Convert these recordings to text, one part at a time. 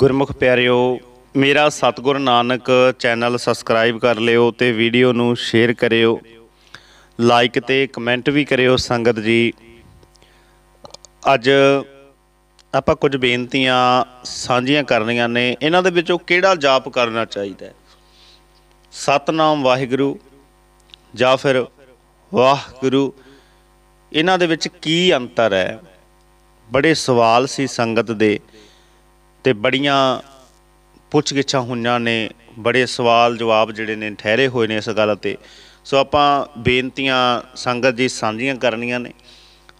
ਗੁਰਮੁਖ ਪਿਆਰਿਓ ਮੇਰਾ ਸਤਗੁਰ ਨਾਨਕ ਚੈਨਲ ਸਬਸਕ੍ਰਾਈਬ ਕਰ ਲਿਓ ਤੇ ਵੀਡੀਓ ਨੂੰ ਸ਼ੇਅਰ ਕਰਿਓ ਲਾਈਕ ਤੇ ਕਮੈਂਟ ਵੀ ਕਰਿਓ ਸੰਗਤ ਜੀ ਅੱਜ ਆਪਾਂ ਕੁਝ ਬੇਨਤੀਆਂ ਸਾਂਝੀਆਂ ਕਰਨੀਆਂ ਨੇ ਇਹਨਾਂ ਦੇ ਵਿੱਚੋਂ ਕਿਹੜਾ ਜਾਪ ਕਰਨਾ ਚਾਹੀਦਾ ਹੈ ਸਤਨਾਮ ਵਾਹਿਗੁਰੂ ਜਾਂ ਫਿਰ ਵਾਹਿਗੁਰੂ ਇਹਨਾਂ ਦੇ ਵਿੱਚ ਕੀ ਅੰਤਰ ਹੈ ਬੜੇ ਸਵਾਲ ਸੀ ਸੰਗਤ ਦੇ ਤੇ ਬੜੀਆਂ ਪੁੱਛਗਿੱਛਾਂ ਹੋਈਆਂ ਨੇ ਬੜੇ ਸਵਾਲ ਜਵਾਬ ਜਿਹੜੇ ਨੇ ਠਹਿਰੇ ਹੋਏ ਨੇ ਇਸ ਗੱਲ ਤੇ ਸੋ ਆਪਾਂ ਬੇਨਤੀਆਂ ਸੰਗਤ ਜੀ ਸਾਂਝੀਆਂ ਕਰਨੀਆਂ ਨੇ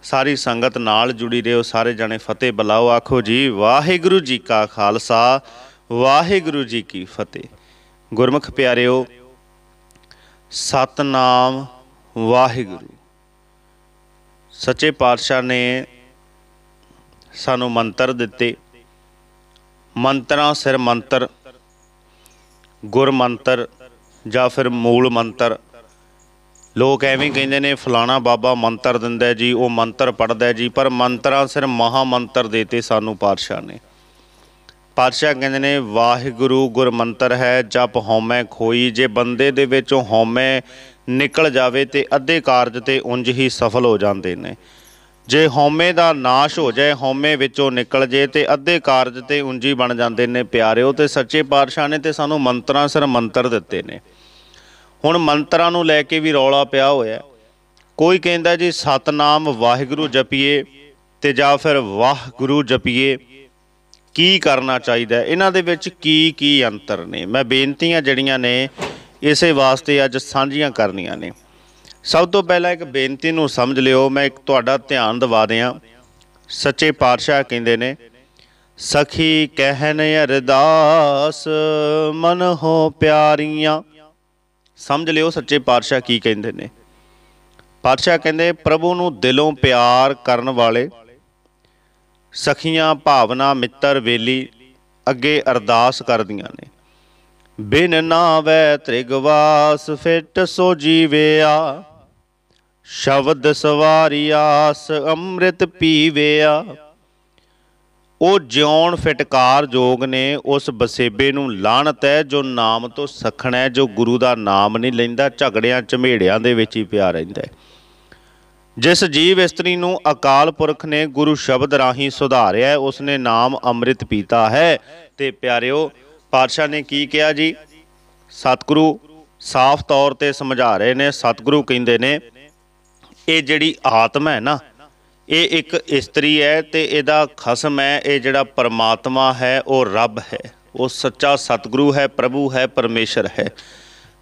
ਸਾਰੀ ਸੰਗਤ ਨਾਲ ਜੁੜੀ ਰਹੋ ਸਾਰੇ ਜਣੇ ਫਤਿਹ ਬਲਾਓ ਆਖੋ ਜੀ ਵਾਹਿਗੁਰੂ ਜੀ ਕਾ ਖਾਲਸਾ ਵਾਹਿਗੁਰੂ ਜੀ ਕੀ ਫਤਿਹ ਗੁਰਮੁਖ ਪਿਆਰਿਓ ਸਤਨਾਮ ਵਾਹਿਗੁਰੂ ਸੱਚੇ ਪਾਤਸ਼ਾਹ ਨੇ ਸਾਨੂੰ ਮੰਤਰ ਦਿੱਤੇ ਮੰਤਰਾਂ ਸਿਰ ਮੰਤਰ ਗੁਰ ਮੰਤਰ ਜਾਂ ਫਿਰ ਮੂਲ ਮੰਤਰ ਲੋਕ ਐਵੇਂ ਕਹਿੰਦੇ ਨੇ ਫਲਾਣਾ ਬਾਬਾ ਮੰਤਰ ਦਿੰਦਾ ਜੀ ਉਹ ਮੰਤਰ ਪੜਦਾ ਜੀ ਪਰ ਮੰਤਰਾਂ ਸਿਰ ਮਹਾ ਮੰਤਰ ਦੇਤੇ ਸਾਨੂੰ ਪਾਤਸ਼ਾਹ ਨੇ ਪਾਤਸ਼ਾਹ ਕਹਿੰਦੇ ਨੇ ਵਾਹਿਗੁਰੂ ਗੁਰ ਮੰਤਰ ਹੈ ਜਪ ਹਉਮੈ ਖੋਈ ਜੇ ਬੰਦੇ ਦੇ ਵਿੱਚੋਂ ਹਉਮੈ ਨਿਕਲ ਜਾਵੇ ਤੇ ਅੱਧੇ ਕਾਰਜ ਤੇ ਉੰਜ ਹੀ ਸਫਲ ਹੋ ਜਾਂਦੇ ਨੇ ਜੇ ਹਉਮੈ ਦਾ ਨਾਸ਼ ਹੋ ਜਾਏ ਹਉਮੈ ਵਿੱਚੋਂ ਨਿਕਲ ਜੇ ਤੇ ਅੱਧੇ ਕਾਰਜ ਤੇ ਉਂਜੀ ਬਣ ਜਾਂਦੇ ਨੇ ਪਿਆਰਿਓ ਤੇ ਸੱਚੇ ਪਾਤਸ਼ਾਹ ਨੇ ਤੇ ਸਾਨੂੰ ਮੰਤਰਾਂ ਸਰ ਮੰਤਰ ਦਿੱਤੇ ਨੇ ਹੁਣ ਮੰਤਰਾਂ ਨੂੰ ਲੈ ਕੇ ਵੀ ਰੌਲਾ ਪਿਆ ਹੋਇਆ ਕੋਈ ਕਹਿੰਦਾ ਜੀ ਸਤਨਾਮ ਵਾਹਿਗੁਰੂ ਜਪੀਏ ਤੇ ਜਾਂ ਫਿਰ ਵਾਹਿਗੁਰੂ ਜਪੀਏ ਕੀ ਕਰਨਾ ਚਾਹੀਦਾ ਇਹਨਾਂ ਦੇ ਵਿੱਚ ਕੀ ਕੀ ਅੰਤਰ ਨੇ ਮੈਂ ਬੇਨਤੀਆਂ ਜਿਹੜੀਆਂ ਨੇ ਇਸੇ ਵਾਸਤੇ ਅੱਜ ਸਾਂਝੀਆਂ ਕਰਨੀਆਂ ਨੇ ਸਭ ਤੋਂ ਪਹਿਲਾਂ ਇੱਕ ਬੇਨਤੀ ਨੂੰ ਸਮਝ ਲਿਓ ਮੈਂ ਇੱਕ ਤੁਹਾਡਾ ਧਿਆਨ ਦਿਵਾ ਦਿਆਂ ਸੱਚੇ ਪਾਤਸ਼ਾਹ ਕਹਿੰਦੇ ਨੇ ਸਖੀ ਕਹਿਨ ਅਰਦਾਸ ਮਨ ਹੋ ਪਿਆਰੀਆਂ ਸਮਝ ਲਿਓ ਸੱਚੇ ਪਾਤਸ਼ਾਹ ਕੀ ਕਹਿੰਦੇ ਨੇ ਪਾਤਸ਼ਾਹ ਕਹਿੰਦੇ ਪ੍ਰਭੂ ਨੂੰ ਦਿਲੋਂ ਪਿਆਰ ਕਰਨ ਵਾਲੇ ਸਖੀਆਂ ਭਾਵਨਾ ਮਿੱਤਰ ਵੇਲੀ ਅੱਗੇ ਅਰਦਾਸ ਕਰਦੀਆਂ ਨੇ ਬਿਨ ਨਾਵੇ ਤ੍ਰਿਗਵਾਸ ਫਿੱਟ ਸੋ ਜੀਵਿਆ ਸ਼ਬਦ ਸਵਾਰੀ ਆਸ ਅੰਮ੍ਰਿਤ ਪੀਵੇਆ ਉਹ ਜਿਉਣ ਫਟਕਾਰ ਜੋਗ ਨੇ ਉਸ ਬਸੇਬੇ ਨੂੰ ਲਾਣਤ ਹੈ ਜੋ ਨਾਮ ਤੋਂ ਸਖਣਾ ਜੋ ਗੁਰੂ ਦਾ ਨਾਮ ਨਹੀਂ ਲੈਂਦਾ ਝਗੜਿਆਂ ਝਮੇੜਿਆਂ ਦੇ ਵਿੱਚ ਹੀ ਪਿਆ ਰਹਿੰਦਾ ਹੈ ਜਿਸ ਜੀਵ ਇਸਤਰੀ ਨੂੰ ਅਕਾਲ ਪੁਰਖ ਨੇ ਗੁਰੂ ਸ਼ਬਦ ਰਾਹੀਂ ਸੁਧਾਰਿਆ ਉਸ ਨੇ ਨਾਮ ਅੰਮ੍ਰਿਤ ਪੀਤਾ ਹੈ ਤੇ ਪਿਆਰਿਓ ਪਾਤਸ਼ਾਹ ਨੇ ਕੀ ਕਿਹਾ ਜੀ ਸਤਿਗੁਰੂ ਸਾਫ਼ ਤੌਰ ਤੇ ਸਮਝਾ ਰਹੇ ਨੇ ਸਤਿਗੁਰੂ ਕਹਿੰਦੇ ਨੇ ਇਹ ਜਿਹੜੀ ਆਤਮਾ ਹੈ ਨਾ ਇਹ ਇੱਕ ਇਸਤਰੀ ਹੈ ਤੇ ਇਹਦਾ ਖਸਮ ਹੈ ਇਹ ਜਿਹੜਾ ਪਰਮਾਤਮਾ ਹੈ ਉਹ ਰੱਬ ਹੈ ਉਹ ਸੱਚਾ ਸਤਿਗੁਰੂ ਹੈ ਪ੍ਰਭੂ ਹੈ ਪਰਮੇਸ਼ਰ ਹੈ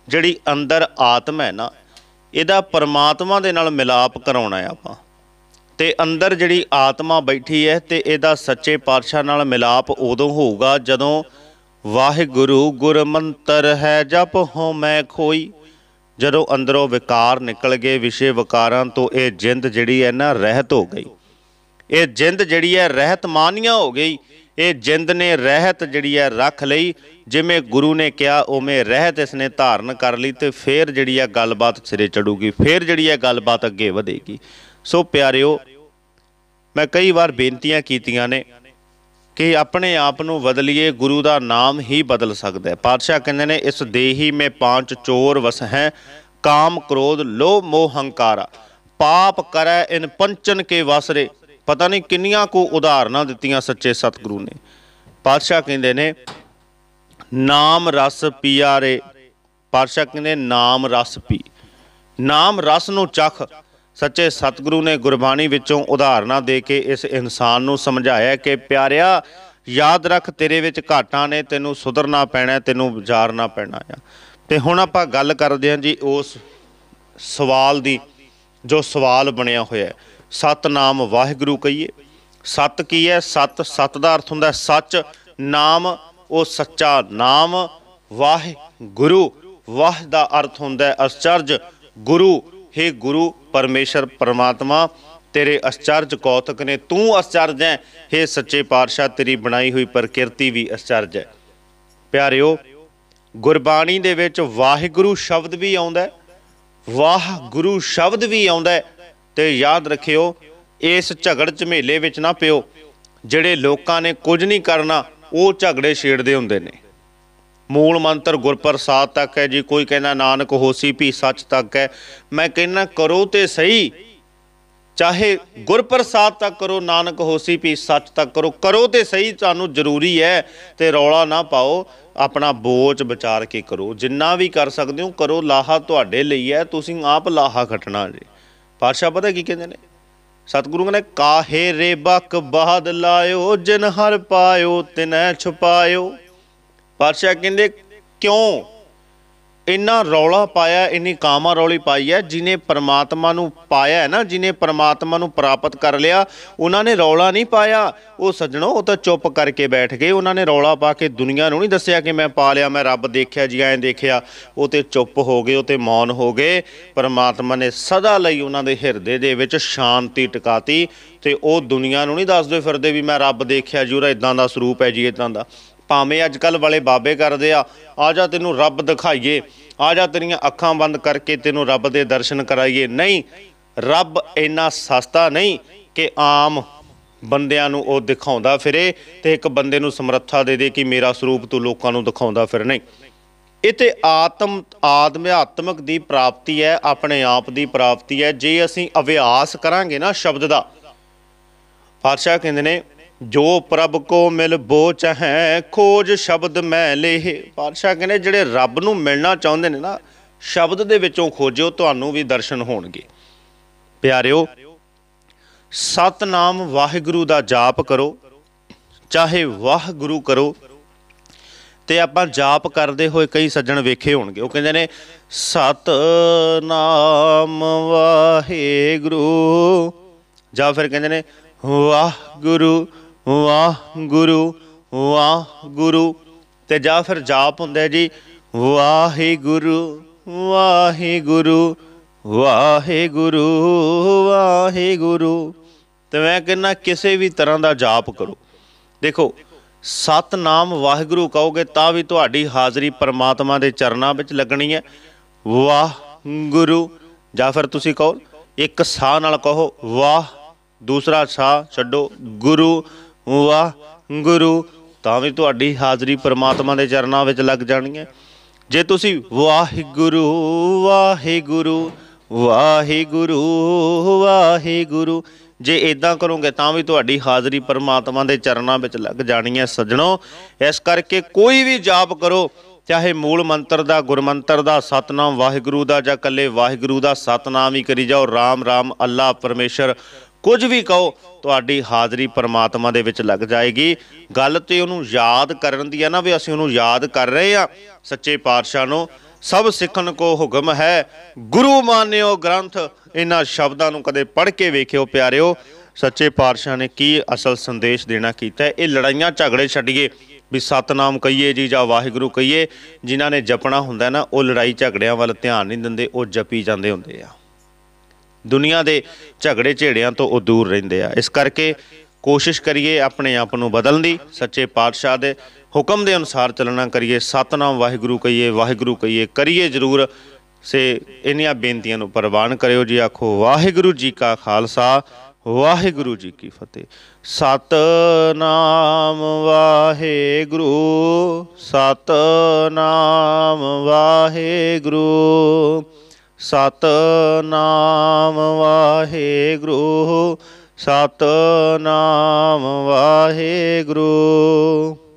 ਜਿਹੜੀ ਅੰਦਰ ਆਤਮਾ ਹੈ ਨਾ ਇਹਦਾ ਪਰਮਾਤਮਾ ਦੇ ਨਾਲ ਮਿਲਾਪ ਕਰਾਉਣਾ ਹੈ ਆਪਾਂ ਤੇ ਅੰਦਰ ਜਿਹੜੀ ਆਤਮਾ ਬੈਠੀ ਹੈ ਤੇ ਇਹਦਾ ਸੱਚੇ ਪਾਤਸ਼ਾਹ ਨਾਲ ਮਿਲਾਪ ਉਦੋਂ ਹੋਊਗਾ ਜਦੋਂ ਵਾਹਿਗੁਰੂ ਗੁਰਮੰਤਰ ਹੈ ਜਪ ਹੋ ਮੈਂ ਖੋਈ ਜਦੋਂ ਅੰਦਰੋਂ ਵਿਕਾਰ ਨਿਕਲ ਗਏ ਵਿਸ਼ੇ ਵਿਕਾਰਾਂ ਤੋਂ ਇਹ ਜਿੰਦ ਜਿਹੜੀ ਹੈ ਨਾ ਰਹਿਤ ਹੋ ਗਈ ਇਹ ਜਿੰਦ ਜਿਹੜੀ ਹੈ ਰਹਿਤ ਮਾਨੀਆਂ ਹੋ ਗਈ ਇਹ ਜਿੰਦ ਨੇ ਰਹਿਤ ਜਿਹੜੀ ਹੈ ਰੱਖ ਲਈ ਜਿਵੇਂ ਗੁਰੂ ਨੇ ਕਿਹਾ ਉਵੇਂ ਰਹਿਤ ਇਸ ਨੇ ਧਾਰਨ ਕਰ ਲਈ ਤੇ ਫੇਰ ਜਿਹੜੀ ਹੈ ਗੱਲਬਾਤ ਸਿਰੇ ਚੜੂਗੀ ਫੇਰ ਜਿਹੜੀ ਹੈ ਗੱਲਬਾਤ ਅੱਗੇ ਵਧੇਗੀ ਸੋ ਪਿਆਰਿਓ ਮੈਂ ਕਈ ਵਾਰ ਬੇਨਤੀਆਂ ਕੀਤੀਆਂ ਨੇ ਕਿ ਆਪਣੇ ਆਪ ਨੂੰ ਬਦਲੀਏ ਗੁਰੂ ਦਾ ਨਾਮ ਹੀ ਬਦਲ ਸਕਦਾ ਹੈ ਪਾਤਸ਼ਾਹ ਕਹਿੰਦੇ ਨੇ ਇਸ ਦੇਹੀ ਮੇ ਪੰਜ ਚੋਰ ਵਸ ਹੈ ਕਾਮ ਕ੍ਰੋਧ ਲੋਭ ਮੋਹ ਹੰਕਾਰਾ ਪਾਪ ਕਰੈ ਇਨ ਪੰਚਨ ਕੇ ਵਸਰੇ ਪਤਾ ਨਹੀਂ ਕਿੰਨੀਆਂ ਕੋ ਉਦਾਹਰਨਾਂ ਦਿੱਤੀਆਂ ਸੱਚੇ ਸਤਿਗੁਰੂ ਨੇ ਪਾਤਸ਼ਾਹ ਕਹਿੰਦੇ ਨੇ ਨਾਮ ਰਸ ਪੀਆ ਰੇ ਪਾਤਸ਼ਾਹ ਕਹਿੰਦੇ ਨਾਮ ਰਸ ਪੀ ਨਾਮ ਰਸ ਨੂੰ ਚਖ ਸੱਚੇ ਸਤਿਗੁਰੂ ਨੇ ਗੁਰਬਾਣੀ ਵਿੱਚੋਂ ਉਦਾਹਰਨਾ ਦੇ ਕੇ ਇਸ ਇਨਸਾਨ ਨੂੰ ਸਮਝਾਇਆ ਕਿ ਪਿਆਰਿਆ ਯਾਦ ਰੱਖ ਤੇਰੇ ਵਿੱਚ ਘਾਟਾਂ ਨੇ ਤੈਨੂੰ ਸੁਧਰਨਾ ਪੈਣਾ ਤੈਨੂੰ ਵਿਚਾਰਨਾ ਪੈਣਾ ਆ ਤੇ ਹੁਣ ਆਪਾਂ ਗੱਲ ਕਰਦੇ ਹਾਂ ਜੀ ਉਸ ਸਵਾਲ ਦੀ ਜੋ ਸਵਾਲ ਬਣਿਆ ਹੋਇਆ ਸਤਨਾਮ ਵਾਹਿਗੁਰੂ ਕਹੀਏ ਸਤ ਕੀ ਹੈ ਸਤ ਸਤ ਦਾ ਅਰਥ ਹੁੰਦਾ ਸੱਚ ਨਾਮ ਉਹ ਸੱਚਾ ਨਾਮ ਵਾਹਿਗੁਰੂ ਵਾਹ ਦਾ ਅਰਥ ਹੁੰਦਾ ਅਚਰਜ ਗੁਰੂ हे गुरु परमेश्वर परमात्मा तेरे आश्चर्य कौतक ने तू आश्चर्य है हे सच्चे पारशा तेरी बनाई हुई प्रकृति भी आश्चर्य है ਪਿਆਰਿਓ ਗੁਰਬਾਣੀ ਦੇ ਵਿੱਚ ਵਾਹਿਗੁਰੂ ਸ਼ਬਦ ਵੀ ਆਉਂਦਾ ਹੈ ਵਾਹਿਗੁਰੂ ਸ਼ਬਦ ਵੀ ਆਉਂਦਾ ਹੈ ਤੇ ਯਾਦ ਰੱਖਿਓ ਇਸ ਝਗੜ ਝਮੇਲੇ ਵਿੱਚ ਨਾ ਪਿਓ ਜਿਹੜੇ ਲੋਕਾਂ ਨੇ ਕੁਝ ਨਹੀਂ ਕਰਨਾ ਉਹ ਝਗੜੇ ਛੇੜਦੇ ਹੁੰਦੇ ਨੇ ਮੂਲ ਮੰਤਰ ਗੁਰਪ੍ਰਸਾਦ ਤੱਕ ਹੈ ਜੀ ਕੋਈ ਕਹਿੰਦਾ ਨਾਨਕ ਹੋਸੀ ਵੀ ਸੱਚ ਤੱਕ ਹੈ ਮੈਂ ਕਹਿੰਦਾ ਕਰੋ ਤੇ ਸਹੀ ਚਾਹੇ ਗੁਰਪ੍ਰਸਾਦ ਤੱਕ ਕਰੋ ਨਾਨਕ ਹੋਸੀ ਵੀ ਸੱਚ ਤੱਕ ਕਰੋ ਕਰੋ ਤੇ ਸਹੀ ਤੁਹਾਨੂੰ ਜ਼ਰੂਰੀ ਹੈ ਤੇ ਰੌਲਾ ਨਾ ਪਾਓ ਆਪਣਾ ਬੋਝ ਵਿਚਾਰ ਕੇ ਕਰੋ ਜਿੰਨਾ ਵੀ ਕਰ ਸਕਦੇ ਹੋ ਕਰੋ ਲਾਹਾ ਤੁਹਾਡੇ ਲਈ ਹੈ ਤੁਸੀਂ ਆਪ ਲਾਹਾ ਘਟਣਾ ਜੀ ਪਾਤਸ਼ਾਹ ਪਤਾ ਕੀ ਕਹਿੰਦੇ ਨੇ ਸਤਿਗੁਰੂ ਕਹਿੰਦੇ ਕਾਹੇ ਰੇਬਕ ਬਾਦ ਲਾਇਓ ਜਿਨ ਹਰ ਪਾਇਓ ਤਿਨੈ ਛੁਪਾਇਓ ਪਾਤਸ਼ਾਹ ਕਹਿੰਦੇ ਕਿਉਂ ਇੰਨਾ ਰੌਲਾ ਪਾਇਆ ਇੰਨੀ ਕਾਮਾ ਰੌਲੀ ਪਾਈ ਹੈ ਜਿਨੇ ਪਰਮਾਤਮਾ ਨੂੰ ਪਾਇਆ ਹੈ ਨਾ ਜਿਨੇ ਪਰਮਾਤਮਾ ਨੂੰ ਪ੍ਰਾਪਤ ਕਰ ਲਿਆ ਉਹਨਾਂ ਨੇ ਰੌਲਾ ਨਹੀਂ ਪਾਇਆ ਉਹ ਸੱਜਣੋ ਉਹ ਤਾਂ ਚੁੱਪ ਕਰਕੇ ਬੈਠ ਗਏ ਉਹਨਾਂ ਨੇ ਰੌਲਾ ਪਾ ਕੇ ਦੁਨੀਆ ਨੂੰ ਨਹੀਂ ਦੱਸਿਆ ਕਿ ਮੈਂ ਪਾ ਲਿਆ ਮੈਂ ਰੱਬ ਦੇਖਿਆ ਜੀ ਐਂ ਦੇਖਿਆ ਉਹ ਤੇ ਚੁੱਪ ਹੋ ਗਏ ਉਹ ਤੇ ਮੌਨ ਹੋ ਗਏ ਪਰਮਾਤਮਾ ਨੇ ਸਦਾ ਲਈ ਉਹਨਾਂ ਦੇ ਹਿਰਦੇ ਦੇ ਵਿੱਚ ਸ਼ਾਂਤੀ ਟਿਕਾਤੀ ਤੇ ਉਹ ਦੁਨੀਆ ਨੂੰ ਨਹੀਂ ਦੱਸਦੇ ਫਿਰਦੇ ਵੀ ਮੈਂ ਰੱਬ ਦੇਖਿਆ ਜੀ ਇਦਾਂ ਦਾ ਸਰੂਪ ਹੈ ਜੀ ਇਦਾਂ ਦਾ ਭਾਵੇਂ ਅੱਜ ਕੱਲ ਵਾਲੇ ਬਾਬੇ ਕਰਦੇ ਆ ਆ ਜਾ ਤੈਨੂੰ ਰੱਬ ਦਿਖਾਈਏ ਆ ਜਾ ਤੇਰੀਆਂ ਅੱਖਾਂ ਬੰਦ ਕਰਕੇ ਤੈਨੂੰ ਰੱਬ ਦੇ ਦਰਸ਼ਨ ਕਰਾਈਏ ਨਹੀਂ ਰੱਬ ਇੰਨਾ ਸਸਤਾ ਨਹੀਂ ਕਿ ਆਮ ਬੰਦਿਆਂ ਨੂੰ ਉਹ ਦਿਖਾਉਂਦਾ ਫਿਰੇ ਤੇ ਇੱਕ ਬੰਦੇ ਨੂੰ ਸਮਰੱਥਾ ਦੇ ਦੇ ਕਿ ਮੇਰਾ ਸਰੂਪ ਤੂੰ ਲੋਕਾਂ ਨੂੰ ਦਿਖਾਉਂਦਾ ਫਿਰ ਨਹੀਂ ਇਹ ਤੇ ਆਤਮ ਆਤਮਿਕ ਦੀ ਪ੍ਰਾਪਤੀ ਹੈ ਆਪਣੇ ਆਪ ਦੀ ਪ੍ਰਾਪਤੀ ਹੈ ਜੇ ਅਸੀਂ ਅਭਿਆਸ ਕਰਾਂਗੇ ਨਾ ਸ਼ਬਦ ਦਾ ਪਾਤਸ਼ਾਹ ਕਹਿੰਦੇ ਨੇ ਜੋ ਪ੍ਰਭ ਕੋ ਮਿਲ ਬੋ ਚਹੈ ਖੋਜ ਸ਼ਬਦ ਮੈਂ ਲੇਹ ਪਾਤਸ਼ਾਹ ਕਹਿੰਦੇ ਜਿਹੜੇ ਰੱਬ ਨੂੰ ਮਿਲਣਾ ਚਾਹੁੰਦੇ ਨੇ ਨਾ ਸ਼ਬਦ ਦੇ ਵਿੱਚੋਂ ਖੋਜਿਓ ਤੁਹਾਨੂੰ ਵੀ ਦਰਸ਼ਨ ਹੋਣਗੇ ਪਿਆਰਿਓ ਸਤਨਾਮ ਵਾਹਿਗੁਰੂ ਦਾ ਜਾਪ ਕਰੋ ਚਾਹੇ ਵਾਹਿਗੁਰੂ ਕਰੋ ਤੇ ਆਪਾਂ ਜਾਪ ਕਰਦੇ ਹੋਏ ਕਈ ਸੱਜਣ ਵੇਖੇ ਹੋਣਗੇ ਉਹ ਕਹਿੰਦੇ ਨੇ ਸਤਨਾਮ ਵਾਹਿਗੁਰੂ ਜਾਂ ਫਿਰ ਕਹਿੰਦੇ ਨੇ ਵਾਹਿਗੁਰੂ ਵਾਹ ਗੁਰੂ ਵਾਹ ਗੁਰੂ ਤੇ ਜਾਂ ਫਿਰ ਜਾਪ ਹੁੰਦਾ ਜੀ ਵਾਹਿਗੁਰੂ ਵਾਹਿਗੁਰੂ ਵਾਹਿਗੁਰੂ ਵਾਹਿਗੁਰੂ ਤੇ ਮੈਂ ਕਹਿੰਦਾ ਕਿਸੇ ਵੀ ਤਰ੍ਹਾਂ ਦਾ ਜਾਪ ਕਰੋ ਦੇਖੋ ਸਤਨਾਮ ਵਾਹਿਗੁਰੂ ਕਹੋਗੇ ਤਾਂ ਵੀ ਤੁਹਾਡੀ ਹਾਜ਼ਰੀ ਪਰਮਾਤਮਾ ਦੇ ਚਰਨਾਂ ਵਿੱਚ ਲੱਗਣੀ ਹੈ ਵਾਹ ਗੁਰੂ ਜਾਂ ਫਿਰ ਤੁਸੀਂ ਕਹੋ ਇੱਕ ਸਾਹ ਨਾਲ ਕਹੋ ਵਾਹ ਦੂਸਰਾ ਸਾਹ ਛੱਡੋ ਗੁਰੂ ਵਾਹਿਗੁਰੂ ਤਾਂ ਵੀ ਤੁਹਾਡੀ ਹਾਜ਼ਰੀ ਪਰਮਾਤਮਾ ਦੇ ਚਰਨਾਂ ਵਿੱਚ ਲੱਗ ਜਾਣੀ ਹੈ ਜੇ ਤੁਸੀਂ ਵਾਹਿਗੁਰੂ ਵਾਹਿਗੁਰੂ ਵਾਹਿਗੁਰੂ ਵਾਹਿਗੁਰੂ ਜੇ ਇਦਾਂ ਕਰੋਗੇ ਤਾਂ ਵੀ ਤੁਹਾਡੀ ਹਾਜ਼ਰੀ ਪਰਮਾਤਮਾ ਦੇ ਚਰਨਾਂ ਵਿੱਚ ਲੱਗ ਜਾਣੀ ਹੈ ਸੱਜਣੋ ਇਸ ਕਰਕੇ ਕੋਈ ਵੀ ਜਾਪ ਕਰੋ ਚਾਹੇ ਮੂਲ ਮੰਤਰ ਦਾ ਗੁਰਮੰਤਰ ਦਾ ਸਤਨਾਮ ਵਾਹਿਗੁਰੂ ਦਾ ਜਾਂ ਕੱਲੇ ਵਾਹਿਗੁਰੂ ਦਾ ਸਤਨਾਮ ਹੀ ਕਰੀ ਜਾਓ ਰਾਮ ਰਾਮ ਅੱਲਾ ਪਰਮੇਸ਼ਰ ਕੁਝ ਵੀ ਕਹੋ ਤੁਹਾਡੀ ਹਾਜ਼ਰੀ ਪਰਮਾਤਮਾ ਦੇ ਵਿੱਚ ਲੱਗ ਜਾਏਗੀ ਗੱਲ ਤੇ ਉਹਨੂੰ ਯਾਦ ਕਰਨ ਦੀ ਹੈ ਨਾ ਵੀ ਅਸੀਂ ਉਹਨੂੰ ਯਾਦ ਕਰ ਰਹੇ ਆ ਸੱਚੇ ਪਾਤਸ਼ਾਹ ਨੂੰ ਸਭ ਸਿੱਖਣ ਕੋ ਹੁਕਮ ਹੈ ਗੁਰੂ ਮਾਨਿਓ ਗ੍ਰੰਥ ਇਹਨਾਂ ਸ਼ਬਦਾਂ ਨੂੰ ਕਦੇ ਪੜ੍ਹ ਕੇ ਵੇਖਿਓ ਪਿਆਰਿਓ ਸੱਚੇ ਪਾਤਸ਼ਾਹ ਨੇ ਕੀ ਅਸਲ ਸੰਦੇਸ਼ ਦੇਣਾ ਕੀਤਾ ਇਹ ਲੜਾਈਆਂ ਝਗੜੇ ਛੱਡੀਏ ਵੀ ਸਤਨਾਮ ਕਹੀਏ ਜੀ ਜਾਂ ਵਾਹਿਗੁਰੂ ਕਹੀਏ ਜਿਨ੍ਹਾਂ ਨੇ ਜਪਣਾ ਹੁੰਦਾ ਨਾ ਉਹ ਲੜਾਈ ਝਗੜਿਆਂ ਵੱਲ ਧਿਆਨ ਨਹੀਂ ਦਿੰਦੇ ਉਹ ਜਪੀ ਜਾਂਦੇ ਹੁੰਦੇ ਆ ਦੁਨੀਆ ਦੇ ਝਗੜੇ ਝੇੜਿਆਂ ਤੋਂ ਉਹ ਦੂਰ ਰਹਿੰਦੇ ਆ ਇਸ ਕਰਕੇ ਕੋਸ਼ਿਸ਼ ਕਰੀਏ ਆਪਣੇ ਆਪ ਨੂੰ ਬਦਲਣ ਦੀ ਸੱਚੇ ਪਾਤਸ਼ਾਹ ਦੇ ਹੁਕਮ ਦੇ ਅਨੁਸਾਰ ਚੱਲਣਾ ਕਰੀਏ ਸਤਨਾਮ ਵਾਹਿਗੁਰੂ ਕਹੀਏ ਵਾਹਿਗੁਰੂ ਕਹੀਏ ਕਰੀਏ ਜ਼ਰੂਰ ਸੇ ਇਨੀਆਂ ਬੇਨਤੀਆਂ ਨੂੰ ਪ੍ਰਵਾਨ ਕਰਿਓ ਜੀ ਆਖੋ ਵਾਹਿਗੁਰੂ ਜੀ ਕਾ ਖਾਲਸਾ ਵਾਹਿਗੁਰੂ ਜੀ ਕੀ ਫਤਿਹ ਸਤਨਾਮ ਵਾਹਿਗੁਰੂ ਸਤਨਾਮ ਵਾਹਿਗੁਰੂ ਸਤ ਨਾਮ ਵਾਹਿਗੁਰੂ ਸਤ ਨਾਮ ਵਾਹਿਗੁਰੂ